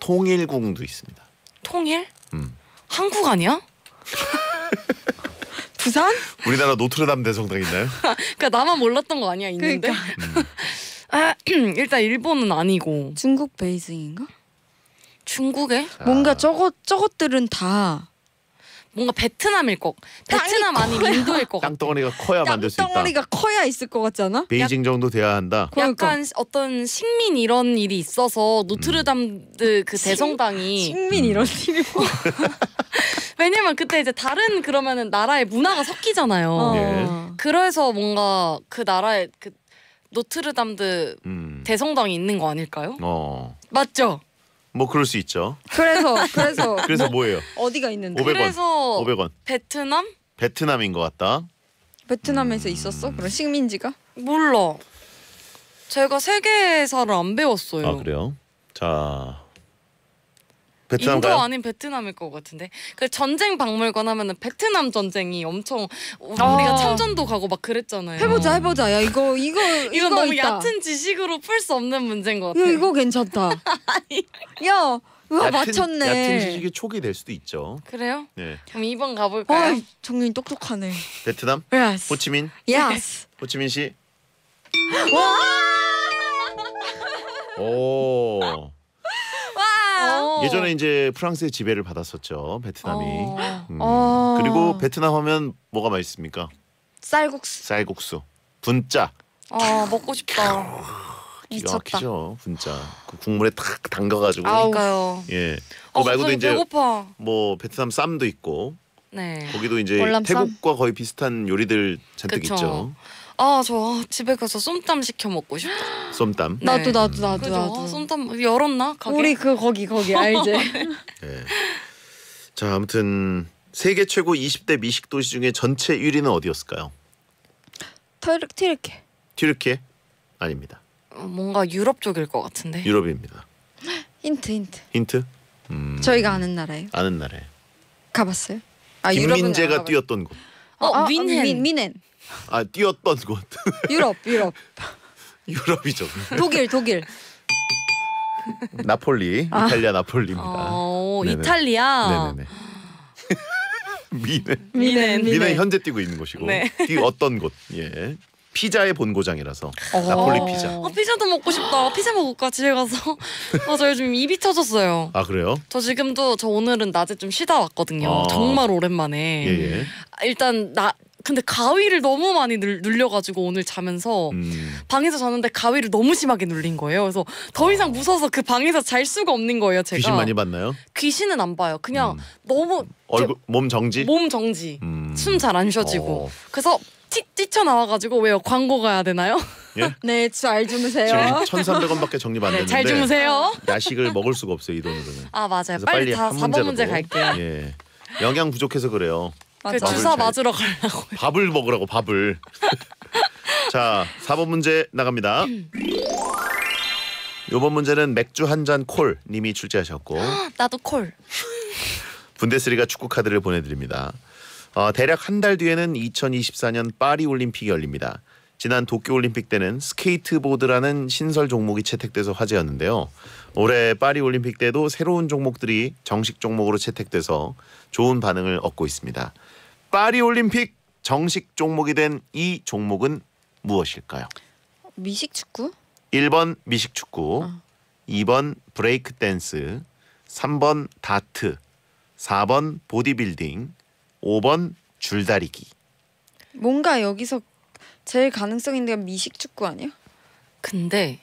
B: 통일궁도 있습니다.
A: 통일? 음. 한국 아니야? (laughs) 부산?
B: 우리나라 노트르담 대성당 있나요? (laughs) 그러니까
A: 나만 몰랐던 거 아니야 있는데. 그러니까. 음. (laughs) 아, (clears throat) 일단 일본은 아니고 중국 베이징인가? 중국에? 자. 뭔가 저것 저것들은 다 뭔가 베트남일 것. 베트남 아니면
B: 인도일 것 같아. 땅덩어리가 커야 만들 수 있다. 땅덩어리가
A: 커야 있을 것 같잖아. 베이징
B: 정도 돼야 한다. 그러니까.
A: 약간 어떤 식민 이런 일이 있어서 노트르담드 음. 그 대성당이 식, 식민 이런 음. 일이 뭐. (laughs) 왜냐면 그때 이제 다른 그러면은 나라의 문화가 섞이잖아요. 어. 예. 그래서 뭔가 그 나라의 그 노트르담드 음. 대성당이 있는 거 아닐까요?
B: 어. 맞죠? 뭐 그럴 수 있죠.
A: 그래서 (laughs) 그래서 그래서 뭐 뭐예요? 어디가 있는데? 500원. 그래서 500원. 베트남?
B: 베트남인 것 같다.
A: 베트남에서 있었어? 음. 그런 식민지가? 몰라. 제가 세계사를 안 배웠어요. 아
B: 그래요? 자 베트남 인도 아닌
A: 베트남일 것 같은데. 그 전쟁 박물관 하면은 베트남 전쟁이 엄청 아. 우리가 아. 참전도 가고 막 그랬잖아요. 해보자 해보자. 야 이거 이거 (laughs) 이거 너무 있다. 얕은 지식으로 풀 수 없는 문제인 것 같아. 이거 괜찮다. (laughs) 야. 우와 얕은, 맞췄네. 얕은 지식이
B: 촉이 될 수도 있죠. 그래요? 네.
A: 그럼 2번 가볼까요? 정민 똑똑하네.
B: 베트남? y e 호치민? y e (laughs) 호치민 씨? (gasps) 와! 오. 예전에 이제 프랑스의 지배를 받았었죠 베트남이. 어.
A: 음, 어. 그리고
B: 베트남 하면 뭐가 맛있습니까?
A: 쌀국수.
B: 쌀국수. 분짜.
A: 아 먹고 싶다. 기가 미쳤다. 막히죠
B: 분짜. 그 국물에 탁 담가가지고. 아까요. 예. 그 어, 말고도 이제 배고파. 뭐 베트남 쌈도 있고.
A: 네. 거기도 이제 태국과
B: 거의 비슷한 요리들 잔뜩 그쵸. 있죠.
A: 아저 집에 가서 쏨땀 시켜 먹고 싶다.
B: 쏨땀. 네. 나도 나도
A: 나도 그죠? 나도. 쏨땀 열었나 가게? 우리 그 거기 거기 알지. (laughs) 네.
B: 자 아무튼 세계 최고 20대 미식 도시 중에 전체 1위는 어디였을까요?
A: 터르, 튀르케.
B: 튀르케? 아닙니다.
A: 어, 뭔가 유럽 쪽일 것 같은데.
B: 유럽입니다. 힌트 힌트. 힌트?
A: 음... 저희가 아는 나라예요. 아는 나라에. 가봤어요?
B: 아, 김민재가 뛰었던 곳.
A: 어, 아, 아, 윈헨. 윈, 윈헨.
B: 아 뛰었던 곳.
A: (laughs) 유럽, 유럽. 유럽이죠. 독일, 독일.
B: 나폴리, 아. 이탈리아 나폴리입니다. 어, 이탈리아. 네네 미넨. 미넨. 현재 뛰고 있는 곳이고. 네. 뛰 어떤 곳. 예. 피자의 본고장이라서 어. 나폴리 피자.
A: 아, 피자도 먹고 싶다. 피자 먹을까 집에 가서. 아, 저 요즘 입이 터졌어요. 아 그래요? 저 지금도 저 오늘은 낮에 좀 쉬다 왔거든요. 아 정말 오랜만에. 예, 예. 일단 나 근데 가위를 너무 많이 눌, 눌려가지고 오늘 자면서 음. 방에서 자는데 가위를 너무 심하게 눌린 거예요. 그래서 더 이상 어. 무서워서 그 방에서 잘 수가 없는 거예요. 제가 귀신 많이 봤나요? 귀신은 안 봐요. 그냥 음. 너무
B: 얼굴 몸 정지. 몸
A: 정지. 음. 숨잘 안 쉬어지고. 어. 그래서 티, 뛰쳐나와가지고 왜요? 광고 가야 되나요? 예? (laughs) 네, 잘 주무세요. 지금 1,300원밖에
B: 적립 안 네, 는데잘 주무세요. 야식을 먹을 수가 없어요, 이 돈으로는.
A: 아, 맞아요. 빨리, 빨리 다 4번 문제 갈게요.
B: 예. 영양 부족해서 그래요.
A: 그 주사 맞으러 가려고.
B: 밥을 먹으라고 밥을. (laughs) 자, 4번 문제 나갑니다. 요번 문제는 맥주 한 잔콜 님이 출제하셨고 (gasps) 나도 콜. 분데스리가 축구 카드를 보내드립니다. 어, 대략 한 달 뒤에는 2024년 파리 올림픽이 열립니다. 지난 도쿄 올림픽 때는 스케이트보드라는 신설 종목이 채택돼서 화제였는데요. 올해 파리 올림픽 때도 새로운 종목들이 정식 종목으로 채택돼서 좋은 반응을 얻고 있습니다. 파리 올림픽 정식 종목이 된 이 종목은 무엇일까요?
A: 미식축구?
B: 1번 미식축구, 어. 2번 브레이크 댄스, 3번 다트, 4번 보디빌딩, 5번 줄다리기.
A: 뭔가 여기서 제일 가능성 있는 게 미식축구 아니야? 근데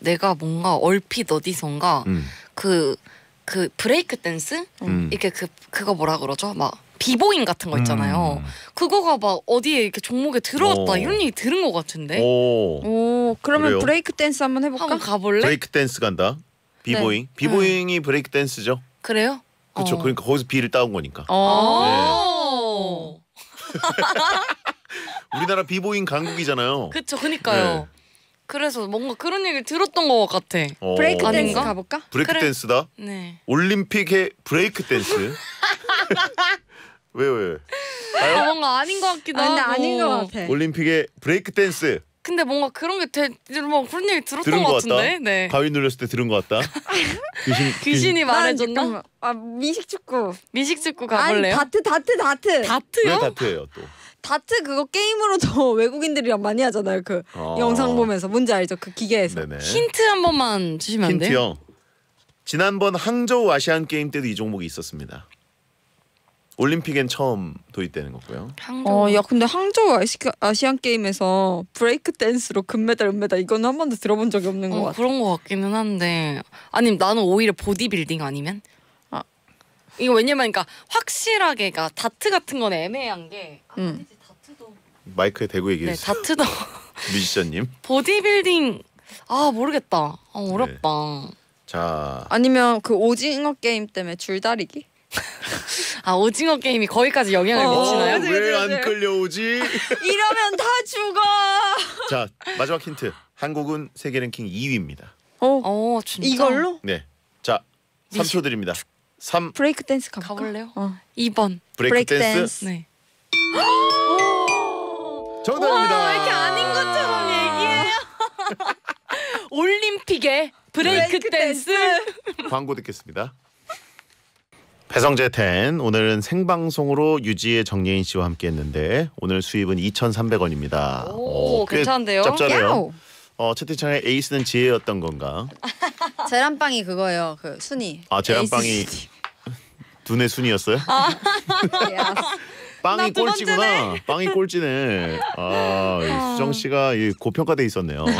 A: 내가 뭔가 얼핏 어디선가 그그 음. 그, 그 브레이크 댄스 음. 이게그 그거 뭐라 그러죠? 막 비보잉 같은 거 있잖아요. 음. 그거가 막 어디에 이렇게 종목에 들어왔다 오. 이런 얘기 들은 것 같은데.
B: 오,
A: 오 그러면 그래요? 브레이크 댄스 한번 해볼까? 한번 가볼래? 브레이크
B: 댄스 간다. 비보잉. 네. 비보잉이 음. 브레이크 댄스죠. 그래요? 그렇죠. 어. 그러니까 거기서 비를 따온 거니까.
A: 오. 어. 네.
B: (laughs) 우리나라 비보잉 강국이잖아요.
A: 그렇죠. 그니까요. 네. 그래서 뭔가 그런 얘기를 들었던 것 같아. 어. 브레이크 댄스 아닌가? 가볼까? 브레이크 그래. 댄스다. 네.
B: 올림픽의 브레이크 댄스. (laughs) 왜 왜? 아, 뭔가 아닌 것 같기도 아, 하고. 아닌 것 같아. 올림픽의 브레이크 댄스.
A: 근데 뭔가 그런 게 되, 뭐 그런 얘기 들었던 들은 것, 것같은 네. 가위
B: 눌렸을 때 들은 것 같다. (laughs)
A: 귀신, 귀신. 이 말해줬나? 아 미식축구. 미식축구 가볼래요? 아니, 다트 다트 다트. 다트요? 왜
B: 다트예요 또?
A: 다트 그거 게임으로 저 (laughs) 외국인들이랑 많이 하잖아요. 그아 영상 보면서 뭔지 알죠? 그 기계에서. 네네. 힌트 한 번만 주시면 안 돼요? 힌트요.
B: 지난번 항저우 아시안 게임 때도 이 종목이 있었습니다. 올림픽엔 처음 도입되는 거고요.
A: 어, 야 근데 항저 아시아, 안 게임에서 브레이크 댄스로 금메달, 은메달 이거한 번도 들어본 적이 없는 어, 같아. 그런 것 같기는 한데 아니 나는 오히려 보디빌딩 아니면 아. 이거 왜냐면 그러니까 확실하게 그 다트 같은 건 애매한 게 음. 아, 아니지, 다트도
B: 마이크에 대고 얘기해 네,
A: 다트도 (laughs) 뮤지션님 보디빌딩 아 모르겠다. 아, 어렵다. 네. 자 아니면 그 오징어 게임 때문에 줄다리기?
B: 아 오징어 게임이 거기까지 영향을 어, 미치나요? 왜 안 끌려오지? (laughs)
A: 이러면 다 죽어.
B: 자 마지막 힌트. 한국은 세계 랭킹 2위입니다. 어, 어 진짜? 이걸로? 네. 자 3초 드립니다. 3 브레이크
A: 댄스 가볼까? 가볼래요? 어. 2번 브레이크, 브레이크 댄스. 댄스. 네. (gasps) 정답입니다. 와, 이렇게 아닌 것처럼 얘기해요? (laughs) 올림픽의 브레이크, 브레이크 댄스.
B: 광고 듣겠습니다. 배성재 텐 오늘은 생방송으로 유지의 정예인 씨와 함께했는데 오늘 수입은 2,300원입니다. 오, 어, 괜찮은데요? 짭짤해요. 어 채팅창에 에이스는 지혜였던 건가?
A: (laughs) 재란빵이 그거예요. 그 순위.
B: 아 재란빵이 두뇌 순이었어요? 아, (laughs) 빵이 꼴찌구나. 빵이 꼴찌네. 아, 아. 수정 씨가 고평가돼 있었네요. (laughs)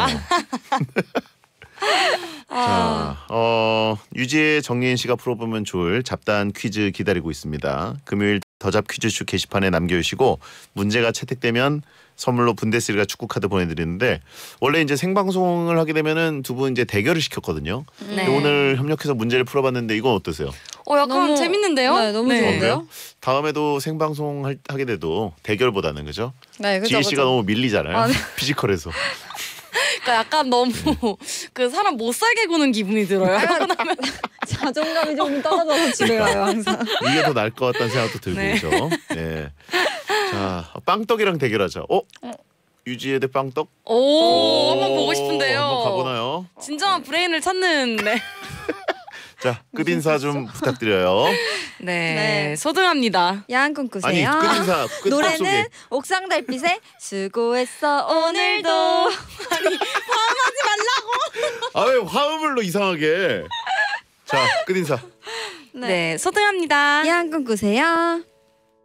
A: 자,
B: 어, 유지의 정예인 씨가 풀어보면 좋을 잡다한 퀴즈 기다리고 있습니다. 금요일 더잡 퀴즈쇼 게시판에 남겨주시고 문제가 채택되면 선물로 분데스리가 축구 카드 보내드리는데 원래 이제 생방송을 하게 되면은 두분 이제 대결을 시켰거든요. 네. 네. 오늘 협력해서 문제를 풀어봤는데 이건 어떠세요?
A: 어 약간 너무, 재밌는데요? 네, 너무 네. 좋은데요?
B: 다음에도 생방송 할, 하게 돼도 대결보다는 그죠?
A: 네, 그죠. 지희 씨가 그죠. 너무
B: 밀리잖아요. 아, 네. 피지컬에서. (laughs)
A: 그러니까 약간 너무 네. 그 사람 못 살게 구는 기분이 들어요. 아, (laughs) 자존감이 좀 떨어져서 집에 그러니까 가요 항상.
B: 이게 더 나을 것 같다는 생각도 들고 네. 그죠. 네. 자 어, 빵떡이랑 대결하자. 어? 어. 유지혜 대 빵떡?
A: 오, 오 한번 보고 싶은데요. 한번
B: 가보나요?
A: 진정한 브레인을 찾는. 네. (laughs)
B: 자, 끝인사 좀 부탁드려요. (laughs)
A: 네, 네. 소등합니다. 야한 꿈 꾸세요. 끝인사, 끝 노래는 옥상 달빛의 수고했어 오늘도 (laughs) 아니 포함하지
B: 말라고 아, 왜 화음을로 이상하게. 자, 끝인사.
A: 네, 소등합니다. 야한 꿈 꾸세요.